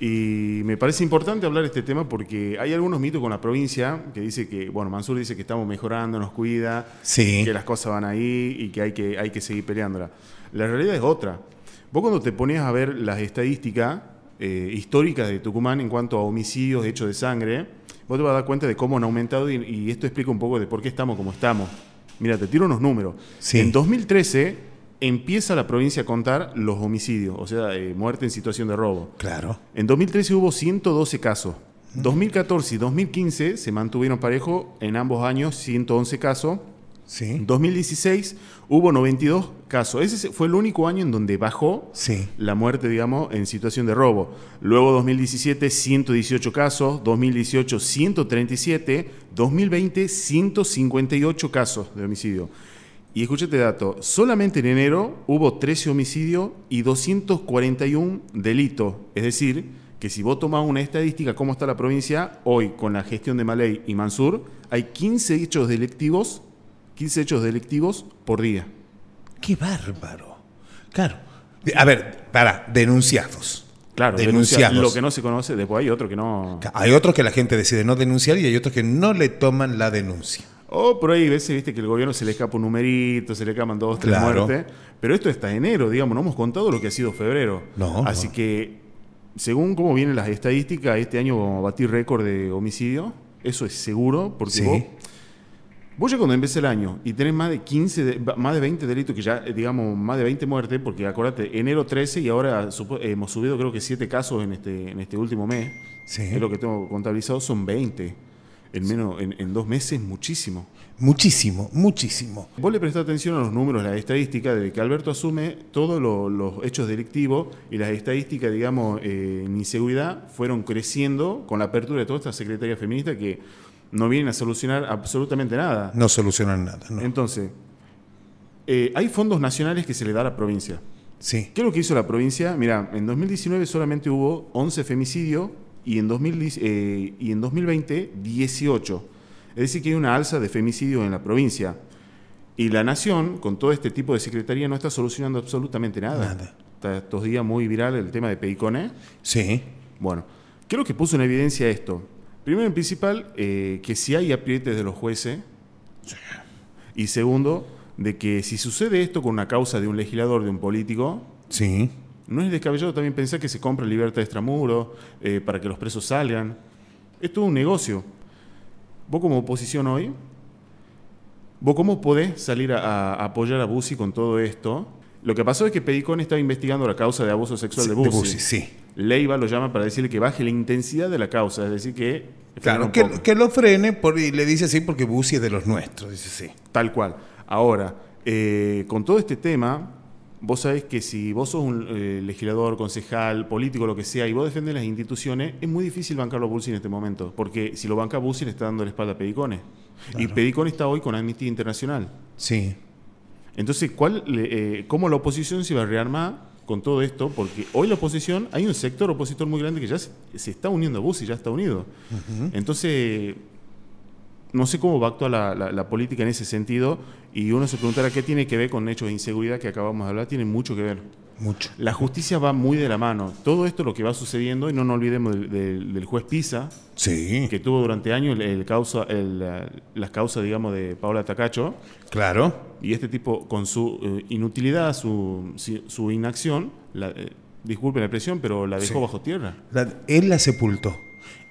Y me parece importante hablar de este tema porque hay algunos mitos con la provincia que dice que, bueno, Mansur dice que estamos mejorando, nos cuida, que las cosas van ahí y que hay que, hay que seguir peleándola. La realidad es otra. Vos cuando te ponías a ver las estadísticas eh, históricas de Tucumán en cuanto a homicidios, hechos de sangre, vos te vas a dar cuenta de cómo han aumentado y, esto explica un poco de por qué estamos como estamos. Mira, te tiro unos números. En 2013 empieza la provincia a contar los homicidios, o sea, eh, muerte en situación de robo. Claro. En 2013 hubo 112 casos. 2014 mm. y 2015 se mantuvieron parejo, en ambos años 111 casos. Sí. En 2016 hubo 92 casos. Ese fue el único año en donde bajó la muerte, digamos, en situación de robo. Luego 2017 118 casos, 2018 137, 2020 158 casos de homicidio. Y escúchate este dato, solamente en enero hubo 13 homicidios y 241 delitos. Es decir, que si vos tomás una estadística cómo está la provincia, hoy con la gestión de Maley y Mansur, hay 15 hechos delictivos, 15 hechos delictivos por día. ¡Qué bárbaro! Claro. A ver, para, denunciados. Claro, denunciados. Lo que no se conoce, después hay otro que no. Hay otros que la gente decide no denunciar y hay otros que no le toman la denuncia. Oh, por ahí veces, viste, que el gobierno se le escapa un numerito, se le escapan dos, tres muertes. Pero esto está enero, digamos, no hemos contado lo que ha sido febrero. No, Así que, según cómo vienen las estadísticas, este año vamos batir récord de homicidio. Eso es seguro, porque sí. vos, ya cuando empecé el año y tenés más de 15, más de 20 delitos, que ya, digamos, más de 20 muertes, porque acuérdate, enero 13 y ahora hemos subido creo que 7 casos en este, en este último mes. Sí. Es lo que tengo contabilizado, son 20 en menos en, dos meses muchísimo. Muchísimo, muchísimo. Vos le prestás atención a los números, a la estadística, de que Alberto asume todos los hechos delictivos y las estadísticas, digamos, eh, en inseguridad fueron creciendo con la apertura de toda esta secretaría feminista que no vienen a solucionar absolutamente nada. No solucionan nada. No. Entonces, eh, hay fondos nacionales que se le da a la provincia. Sí. ¿Qué es lo que hizo la provincia? Mira, en 2019 solamente hubo 11 femicidios y en, 2010 eh, y en 2020 18. Es decir, que hay una alza de femicidios en la provincia. Y la nación, con todo este tipo de secretaría, no está solucionando absolutamente nada. Está estos días muy viral el tema de Peicone. Sí. Bueno, creo que puso en evidencia esto. Primero en principal, eh, que si hay aprietes de los jueces. Sí. Y segundo, de que si sucede esto con una causa de un legislador, de un político. Sí no es descabellado también pensar que se compra libertad extramuro eh, para que los presos salgan. Es todo un negocio. Vos como oposición hoy, vos cómo podés salir a, apoyar a Bussi con todo esto. Lo que pasó es que Pedicón estaba investigando la causa de abuso sexual de Bussi. De Bussi sí. Leiva lo llama para decirle que baje la intensidad de la causa, es decir, que... Claro, que, lo frene y le dice así porque Bussi es de los nuestros, dice sí. Tal cual. Ahora, eh, con todo este tema, Vos sabés que si vos sos un eh, legislador, concejal, político, lo que sea, y vos defendés las instituciones, es muy difícil bancarlo a Bussi en este momento, porque si lo banca Bussi le está dando la espalda a Pedicone. Y Pedicone está hoy con Amnistía Internacional. Sí. Entonces, ¿cuál, eh, ¿cómo la oposición se va a rearmar con todo esto? Porque hoy la oposición, hay un sector opositor muy grande que ya se, está uniendo a Bussi, ya está unido. Entonces, no sé cómo va a actuar la, política en ese sentido y uno se preguntará qué tiene que ver con hechos de inseguridad que acabamos de hablar, tiene mucho que ver. Mucho. La justicia va muy de la mano. Todo esto lo que va sucediendo, y no nos olvidemos del, juez Pisa, sí. que tuvo durante años el, causa, las causas, digamos, de Paola Tacacho. Claro. Y este tipo, con su eh, inutilidad, su, su inacción, eh, disculpen la presión pero la dejó bajo tierra. él la sepultó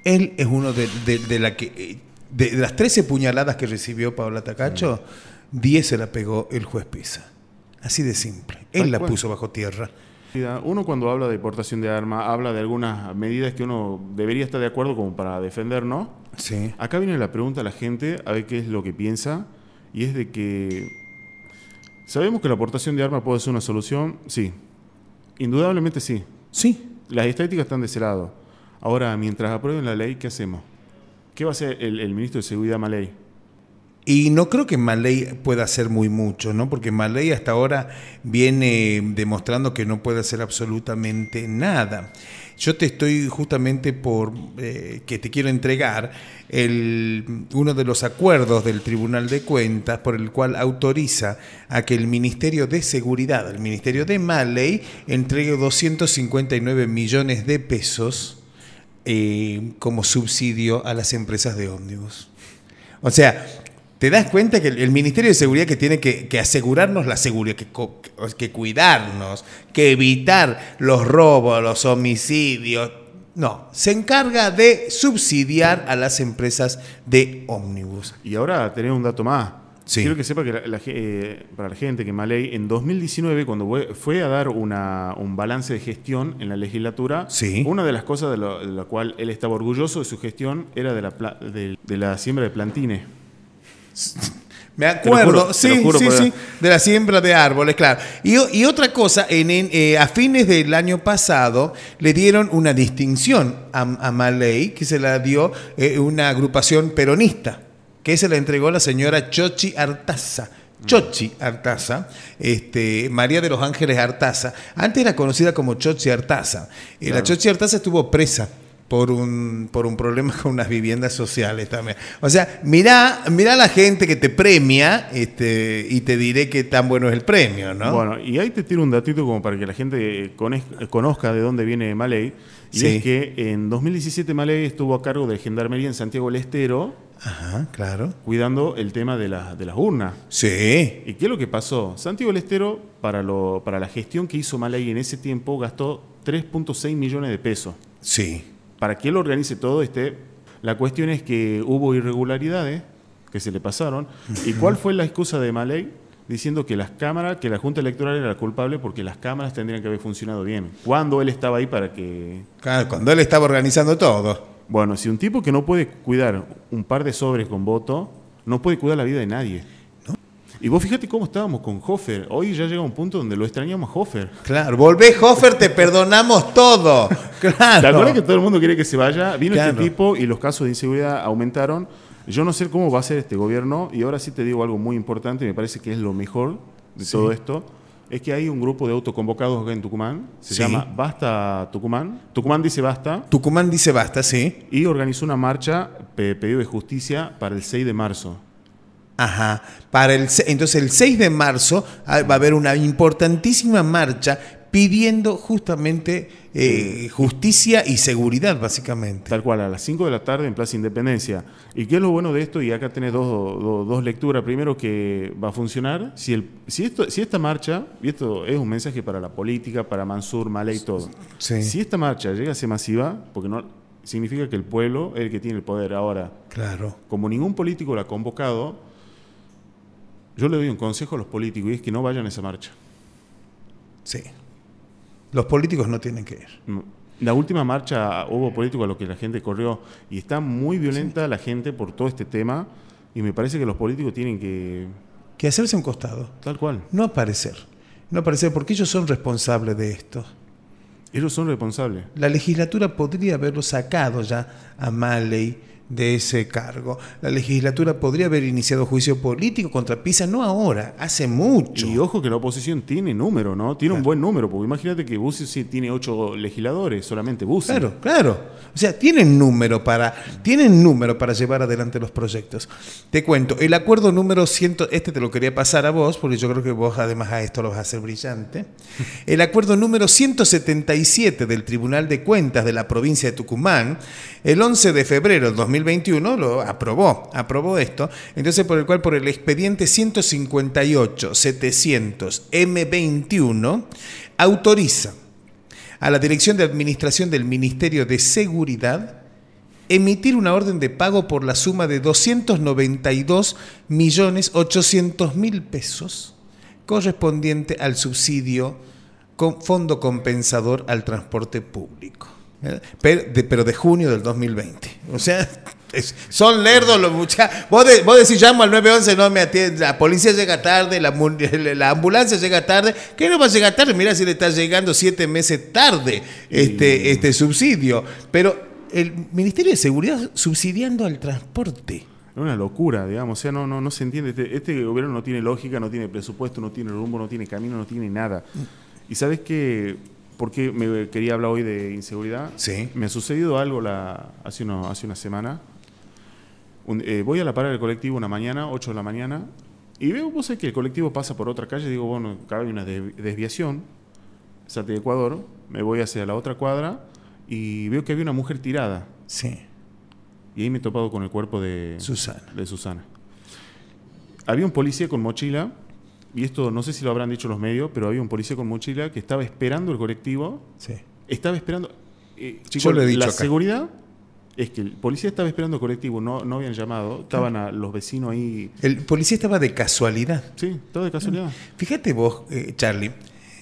él es uno de, de, la que eh, de, las 13 puñaladas que recibió Paola Tacacho, 10 se la pegó el juez Pisa. Así de simple. Él la puso bajo tierra. Uno cuando habla de portación de armas, habla de algunas medidas que uno debería estar de acuerdo como para defender, ¿no? Sí. Acá viene la pregunta a la gente, a ver qué es lo que piensa, y es de que sabemos que la aportación de armas puede ser una solución, sí. Indudablemente sí. Sí. Las estadísticas están de ese lado. Ahora, mientras aprueben la ley, ¿qué hacemos? ¿Qué va a hacer el, ministro de Seguridad Maley? Y no creo que Maley pueda hacer muy mucho, ¿no? Porque Maley hasta ahora viene demostrando que no puede hacer absolutamente nada. Yo te estoy justamente por eh, que te quiero entregar el, uno de los acuerdos del Tribunal de Cuentas por el cual autoriza a que el Ministerio de Seguridad, el Ministerio de Maley, entregue 259 millones de pesos eh, como subsidio a las empresas de ómnibus. O sea, te das cuenta que el Ministerio de Seguridad que tiene que, asegurarnos la seguridad, que, que, cuidarnos, que evitar los robos, los homicidios, no, se encarga de subsidiar a las empresas de ómnibus. Y ahora tenés un dato más. Quiero que sepa que eh, para la gente que Maley en 2019, cuando fue a dar un balance de gestión en la legislatura, una de las cosas de, lo, la cual él estaba orgulloso de su gestión era de la, de, la siembra de plantines. Me acuerdo, sí, sí, de la siembra de árboles, claro. Y, otra cosa, en, eh, a fines del año pasado le dieron una distinción a, a Maley, que se la dio eh, una agrupación peronista que se la entregó la señora Chochi Artaza. Chochi Artaza, este, María de los Ángeles Artaza, antes era conocida como Chochi Artaza. Y eh, La Chochi Artaza estuvo presa por un, por un problema con unas viviendas sociales también. O sea, mirá, mira la gente que te premia este, y te diré qué tan bueno es el premio, ¿no? Bueno, y ahí te tiro un datito como para que la gente conozca de dónde viene Maley. Y es que en 2017 Maley estuvo a cargo de Gendarmería en Santiago del Estero claro. Cuidando el tema de, las urnas. Sí. ¿Y qué es lo que pasó? Santiago del para, la gestión que hizo Malay en ese tiempo, gastó 3.6 millones de pesos. Sí. Para que él organice todo, este, la cuestión es que hubo irregularidades que se le pasaron. ¿Y cuál fue la excusa de Malay? diciendo que las cámaras, que la Junta Electoral era culpable porque las cámaras tendrían que haber funcionado bien. Cuando él estaba ahí para que. cuando él estaba organizando todo. Bueno, si un tipo que no puede cuidar un par de sobres con voto, no puede cuidar la vida de nadie. Y vos fíjate cómo estábamos con Hoffer. Hoy ya llega un punto donde lo extrañamos a Hoffer. Claro, volvé Hoffer, te perdonamos todo. Claro. ¿Te acuerdas que todo el mundo quiere que se vaya? Vino este tipo y los casos de inseguridad aumentaron. Yo no sé cómo va a ser este gobierno y ahora sí te digo algo muy importante, me parece que es lo mejor de todo esto es que hay un grupo de autoconvocados en Tucumán, se llama Basta Tucumán. Tucumán dice basta. Tucumán dice basta, sí. Y organizó una marcha, pedido de justicia, para el 6 de marzo. Ajá. Para el, entonces el 6 de marzo ah, va a haber una importantísima marcha pidiendo justamente eh, justicia y seguridad, básicamente. Tal cual, a las 5 de la tarde en Plaza Independencia. ¿Y qué es lo bueno de esto? Y acá tenés dos, lecturas. Primero, que va a funcionar. Si, el, si, esto, si esta marcha, y esto es un mensaje para la política, para Mansur, Malé y todo, si esta marcha llega a ser masiva, porque no significa que el pueblo es el que tiene el poder ahora. Claro. Como ningún político la ha convocado, yo le doy un consejo a los políticos y es que no vayan a esa marcha. Sí. Los políticos no tienen que ir. Mm, la última marcha hubo político a lo que la gente corrió y está muy violenta la gente por todo este tema y me parece que los políticos tienen que... Que hacerse un costado. Tal cual. No aparecer. No aparecer porque ellos son responsables de esto. Ellos son responsables. La legislatura podría haberlo sacado ya a Maley de ese cargo. La legislatura podría haber iniciado juicio político contra Pisa, no ahora, hace mucho. Y ojo que la oposición tiene número, ¿no? Tiene un buen número, porque imagínate que Bussi tiene ocho legisladores, solamente Bussi. Claro, claro. O sea, tienen número para, tienen número para llevar adelante los proyectos. Te cuento, el acuerdo número 100, este te lo quería pasar a vos, porque yo creo que vos además a esto lo vas a hacer brillante. El acuerdo número 177 del Tribunal de Cuentas de la provincia de Tucumán, el 11 de febrero del 21 lo aprobó, aprobó esto, entonces por el cual por el expediente 158-700-M21 autoriza a la Dirección de Administración del Ministerio de Seguridad emitir una orden de pago por la suma de 292.800.000 pesos correspondiente al subsidio con fondo compensador al transporte público. Pero de, pero de, junio del 2020. O sea, son lerdos los muchachos. Vos, decís, llamo al 911, no me atiende. La policía llega tarde, la, ambulancia llega tarde. ¿Qué no va a llegar tarde? Mira si le está llegando siete meses tarde este, este subsidio. Pero el Ministerio de Seguridad subsidiando al transporte. Es una locura, digamos, o sea, no, no, no se entiende. Este, este gobierno no tiene lógica, no tiene presupuesto, no tiene rumbo, no tiene camino, no tiene nada. Mm. Y sabes que porque me quería hablar hoy de inseguridad. Sí. Me ha sucedido algo hace, una semana. Eh, voy a la parada del colectivo una mañana, 8 de la mañana, y veo, vos que el colectivo pasa por otra calle, digo, bueno, acá hay una desviación, salte de Ecuador, me voy hacia la otra cuadra y veo que había una mujer tirada. Sí. Y ahí me he topado con el cuerpo de Susana. De Susana. Había un policía con mochila y esto no sé si lo habrán dicho los medios, pero había un policía con mochila que estaba esperando el colectivo. Sí. Estaba esperando. Eh, yo le he dicho la seguridad es que el policía estaba esperando el colectivo, no, no habían llamado, estaban a los vecinos ahí. El policía estaba de casualidad. Sí, estaba de casualidad. Fíjate vos, eh, Charlie.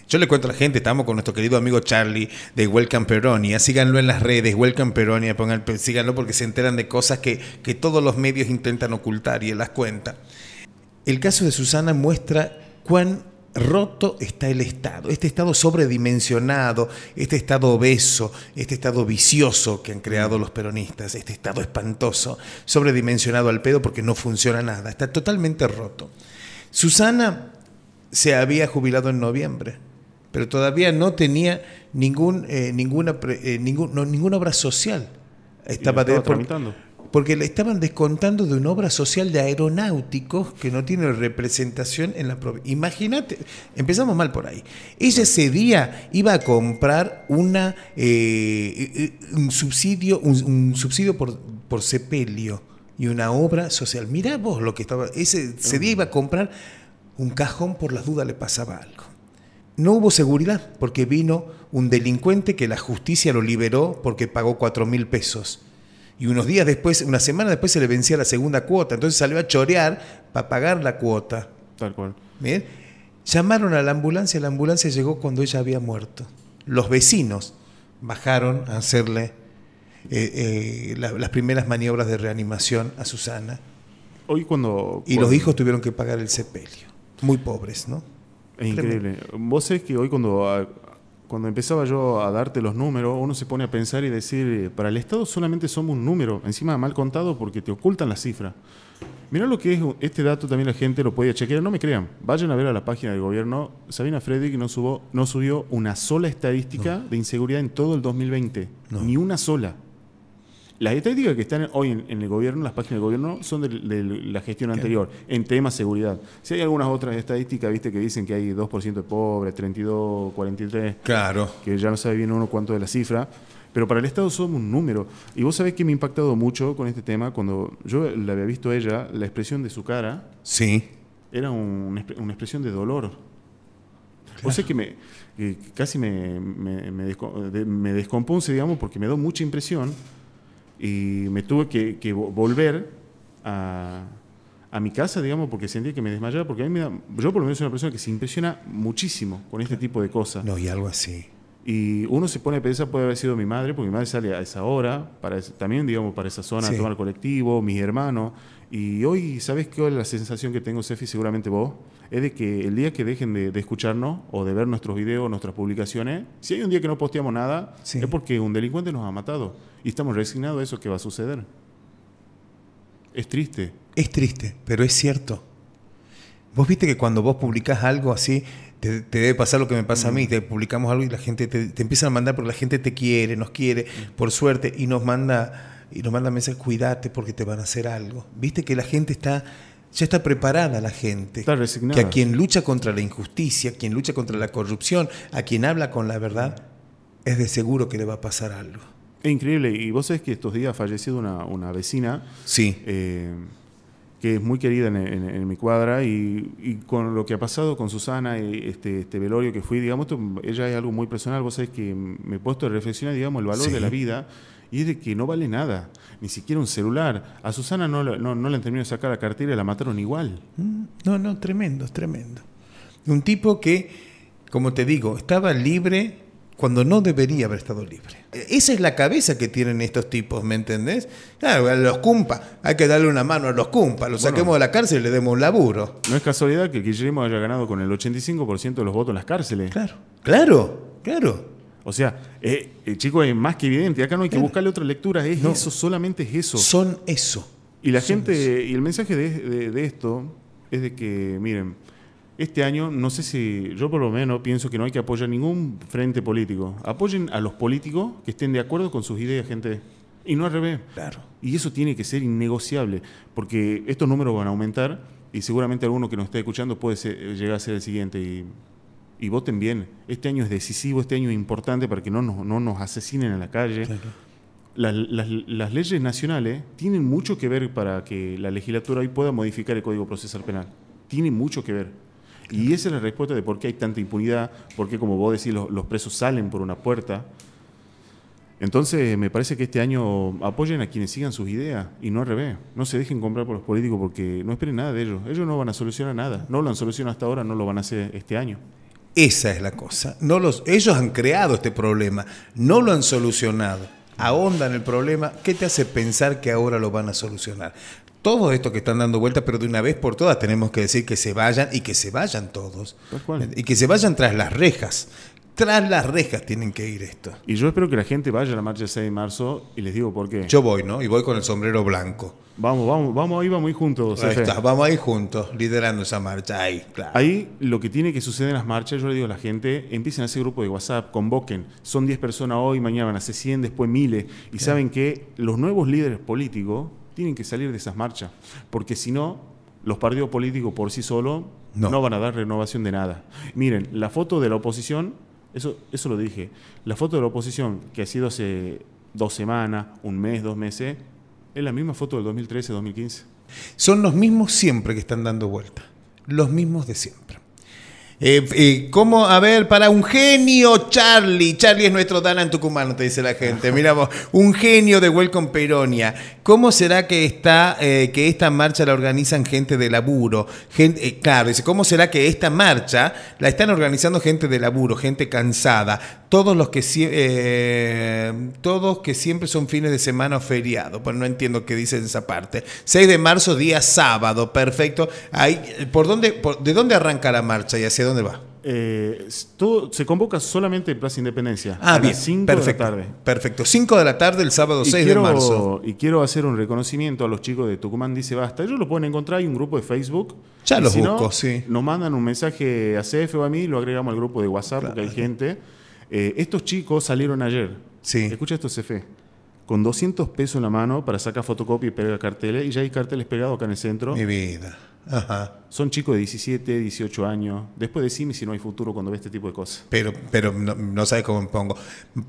Yo le cuento a la gente, estamos con nuestro querido amigo Charlie de Welcome Peronia. Síganlo en las redes, Welcome Peronia, pongan, síganlo porque se enteran de cosas que, que todos los medios intentan ocultar y él las cuenta. El caso de Susana muestra cuán roto está el Estado, este Estado sobredimensionado, este Estado obeso, este Estado vicioso que han creado los peronistas, este Estado espantoso, sobredimensionado al pedo porque no funciona nada, está totalmente roto. Susana se había jubilado en noviembre, pero todavía no tenía ningún, eh, ninguna, eh, obra social. Estaba, estaba porque le estaban descontando de una obra social de aeronáuticos que no tiene representación en la provincia. Imagínate, empezamos mal por ahí. Ella ese día iba a comprar una, eh, eh, un subsidio, un, subsidio por, por sepelio y una obra social. Mirá vos lo que estaba. Ese, ese día iba a comprar un cajón, por las dudas le pasaba algo. No hubo seguridad porque vino un delincuente que la justicia lo liberó porque pagó cuatro mil pesos y unos días después, una semana después se le vencía la segunda cuota, entonces salió a chorear para pagar la cuota. Tal cual. Llamaron a la ambulancia, la ambulancia llegó cuando ella había muerto. Los vecinos bajaron a hacerle eh, eh, las primeras maniobras de reanimación a Susana. Hoy cuando, Y los hijos tuvieron que pagar el sepelio. Muy pobres, ¿no? increíble. Vos sabés que hoy cuando ah, cuando empezaba yo a darte los números, uno se pone a pensar y decir, para el Estado solamente somos un número, encima mal contado porque te ocultan la cifras. Mirá lo que es este dato, también la gente lo podía chequear, no me crean, vayan a ver a la página del gobierno, Sabina Frederick no, no subió una sola estadística de inseguridad en todo el 2020, ni una sola. Las estadísticas que están hoy en, el gobierno, las páginas del gobierno, son de, la gestión anterior, en tema seguridad. Si hay algunas otras estadísticas, viste, que dicen que hay 2% de pobres, 32, 43. Claro. Que ya no sabe bien uno cuánto de la cifra. Pero para el Estado somos un número. Y vos sabés que me ha impactado mucho con este tema cuando yo la había visto ella, la expresión de su cara. Sí. Era una expresión de dolor. O sea que me, casi me, me, descompuse, digamos, porque me dio mucha impresión y me tuve que, volver a, mi casa, digamos, porque sentía que me desmayaba, porque a mí me da, yo por lo menos soy una persona que se impresiona muchísimo con este tipo de cosas. No, y algo así. Y uno se pone a pensar, puede haber sido mi madre, porque mi madre sale a esa hora, para, también, digamos, para esa zona, a tomar colectivo, mis hermanos. Y hoy, ¿sabes qué? La sensación que tengo, Cefi, seguramente vos, es de que el día que dejen de, escucharnos o de ver nuestros videos, nuestras publicaciones, si hay un día que no posteamos nada, es porque un delincuente nos ha matado. Y estamos resignados a eso que va a suceder. Es triste. Es triste, pero es cierto. Vos viste que cuando vos publicás algo así, te, debe pasar lo que me pasa a mí, mm. te publicamos algo y la gente te, empieza a mandar porque la gente te quiere, nos quiere, mm. por suerte, y nos manda y nos manda mensajes cuídate porque te van a hacer algo. Viste que la gente está, ya está preparada la gente. Que a quien lucha contra la injusticia, a quien lucha contra la corrupción, a quien habla con la verdad, es de seguro que le va a pasar algo. Es increíble. Y vos sabés que estos días ha fallecido una, una vecina. Sí. Eh, que es muy querida en, mi cuadra y, con lo que ha pasado con Susana, este, este velorio que fui, digamos, ella es algo muy personal, vos sabés que me he puesto a reflexionar, digamos, el valor de la vida y es de que no vale nada, ni siquiera un celular. A Susana no, no, le han terminado de sacar la cartera y la mataron igual. Mm, no, no, tremendo, tremendo. Un tipo que, como te digo, estaba libre cuando no debería haber estado libre. Esa es la cabeza que tienen estos tipos, ¿me entendés? Claro, a los cumpa, hay que darle una mano a los cumpa, los saquemos de la cárcel y le demos un laburo. No es casualidad que Guillermo haya ganado con el 85% de los votos en las cárceles. Claro, claro, claro. O sea, eh, eh, chico, es más que evidente. Acá no hay que buscarle otra lectura. Es eso, solamente es eso. Son eso. Y la gente, y el mensaje de, esto es de que, miren, este año, no sé si, yo por lo menos pienso que no hay que apoyar ningún frente político. Apoyen a los políticos que estén de acuerdo con sus ideas, gente. Y no al revés. Claro. Y eso tiene que ser innegociable, porque estos números van a aumentar y seguramente alguno que nos esté escuchando puede llegar a ser el siguiente. Y y voten bien. Este año es decisivo, este año es importante para que no nos, no nos asesinen en la calle. Las, leyes nacionales tienen mucho que ver para que la legislatura hoy pueda modificar el Código Procesal Penal. Tiene mucho que ver. Y esa es la respuesta de por qué hay tanta impunidad, porque como vos decís, los, los presos salen por una puerta. Entonces, me parece que este año apoyen a quienes sigan sus ideas y no al revés. No se dejen comprar por los políticos porque no esperen nada de ellos. Ellos no van a solucionar nada. No lo han solucionado hasta ahora, no lo van a hacer este año. Esa es la cosa. No los, ellos han creado este problema, no lo han solucionado. Ahondan el problema, ¿qué te hace pensar que ahora lo van a solucionar? Todo esto que están dando vueltas, pero de una vez por todas tenemos que decir que se vayan y que se vayan todos. Y que se vayan tras las rejas, tras las rejas tienen que ir esto. Y yo espero que la gente vaya a la marcha del 6 de marzo y les digo por qué. Yo voy, ¿no? Y voy con el sombrero blanco. Vamos, vamos, vamos ahí, vamos muy juntos. Ahí está, vamos ahí juntos, liderando esa marcha. Ahí, claro. Ahí lo que tiene que suceder en las marchas, yo le digo a la gente, empiecen a ese grupo de WhatsApp, convoquen. Son 10 personas hoy, mañana van a ser 100, después miles. Y saben que los nuevos líderes políticos tienen que salir de esas marchas. Porque si no, los partidos políticos por sí solos no van a dar renovación de nada. Miren, la foto de la oposición eso, eso lo dije. La foto de la oposición, que ha sido hace dos semanas, un mes, dos meses, es la misma foto del 2013-2015. Son los mismos siempre que están dando vuelta. Los mismos de siempre. Eh, eh, ¿Cómo? A ver, para un genio, Charlie. Charlie es nuestro Danan Tucumano, te dice la gente. Mira vos, un genio de Welcome Peronia. ¿Cómo será que, está, eh, que esta marcha la organizan gente de laburo? Gente, claro, dice, ¿cómo será que esta marcha la están organizando gente de laburo, gente cansada? todos los que, eh, todos que siempre son fines de semana o feriado. Pues no entiendo qué dice esa parte. 6 de marzo, día sábado, perfecto. Ahí, ¿por dónde, ¿De dónde arranca la marcha y hacia dónde va? Eh, se convoca solamente en Plaza Independencia. Ah, a bien. Las 5 de la tarde. Perfecto. 5 de la tarde el sábado 6 de marzo. Y quiero hacer un reconocimiento a los chicos de Tucumán Dice Basta. Ellos lo pueden encontrar. Hay un grupo de Facebook. Ya los busco, no, sí. Nos mandan un mensaje a CF o a mí lo agregamos al grupo de WhatsApp porque hay gente eh, estos chicos salieron ayer. Sí. Escucha esto, CFE. Con 200 pesos en la mano para sacar fotocopia y pegar carteles. Y ya hay carteles pegados acá en el centro. Mi vida. Ajá. Son chicos de 17, 18 años. Después decime si no hay futuro cuando ve este tipo de cosas. Pero, pero no, sabes cómo me pongo.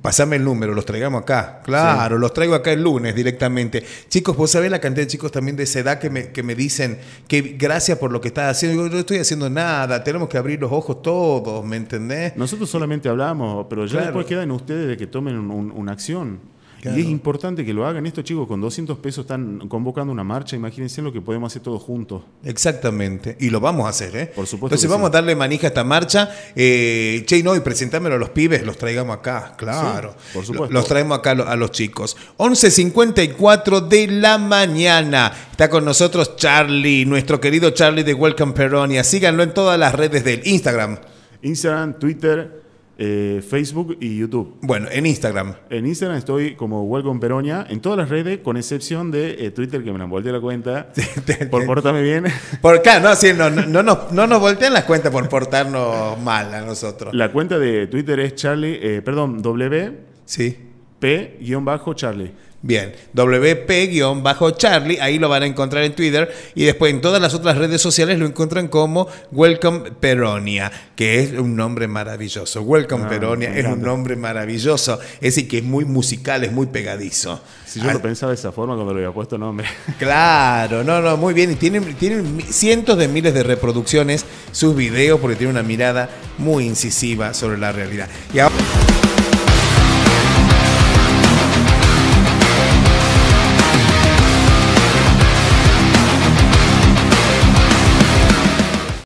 Pasame el número, los traigamos acá. Claro, los traigo acá el lunes directamente. Chicos, vos sabés la cantidad de chicos también de esa edad que me, que me dicen que gracias por lo que estás haciendo. Yo no estoy haciendo nada, tenemos que abrir los ojos todos, ¿me entendés? Nosotros solamente hablamos, pero ya después queda en ustedes de que tomen una acción. Y es importante que lo hagan. Estos chicos con 200 pesos están convocando una marcha. Imagínense lo que podemos hacer todos juntos. Exactamente. Y lo vamos a hacer, ¿eh? Por supuesto. Entonces vamos a darle manija a esta marcha. Eh, che, no, y presentámelo a los pibes, los traigamos acá. Claro. por supuesto. Los traemos acá a los chicos. 11.54 de la mañana. Está con nosotros Charlie, nuestro querido Charlie de Welcome Peronia. Síganlo en todas las redes del Instagram. Instagram, Twitter. Eh, Facebook y YouTube. Bueno, en Instagram. En Instagram estoy como Welcome Peronia en todas las redes, con excepción de eh, Twitter, que me han volteado la cuenta. por portarme bien. Por acá, no, sí, no, no, nos, no, nos, voltean las cuentas por portarnos mal a nosotros. La cuenta de Twitter es Charlie, eh, perdón, W. Sí. P-Charlie. Bien, WP-Charlie, ahí lo van a encontrar en Twitter y después en todas las otras redes sociales lo encuentran como Welcome Peronia, que es un nombre maravilloso. Welcome ah, Peronia es un nombre maravilloso, es que es muy musical, es muy pegadizo. Si yo lo ah. pensaba de esa forma cuando lo había puesto nombre. Claro, no, no, muy bien. Y tienen, tienen cientos de miles de reproducciones sus videos porque tiene una mirada muy incisiva sobre la realidad. Y ahora...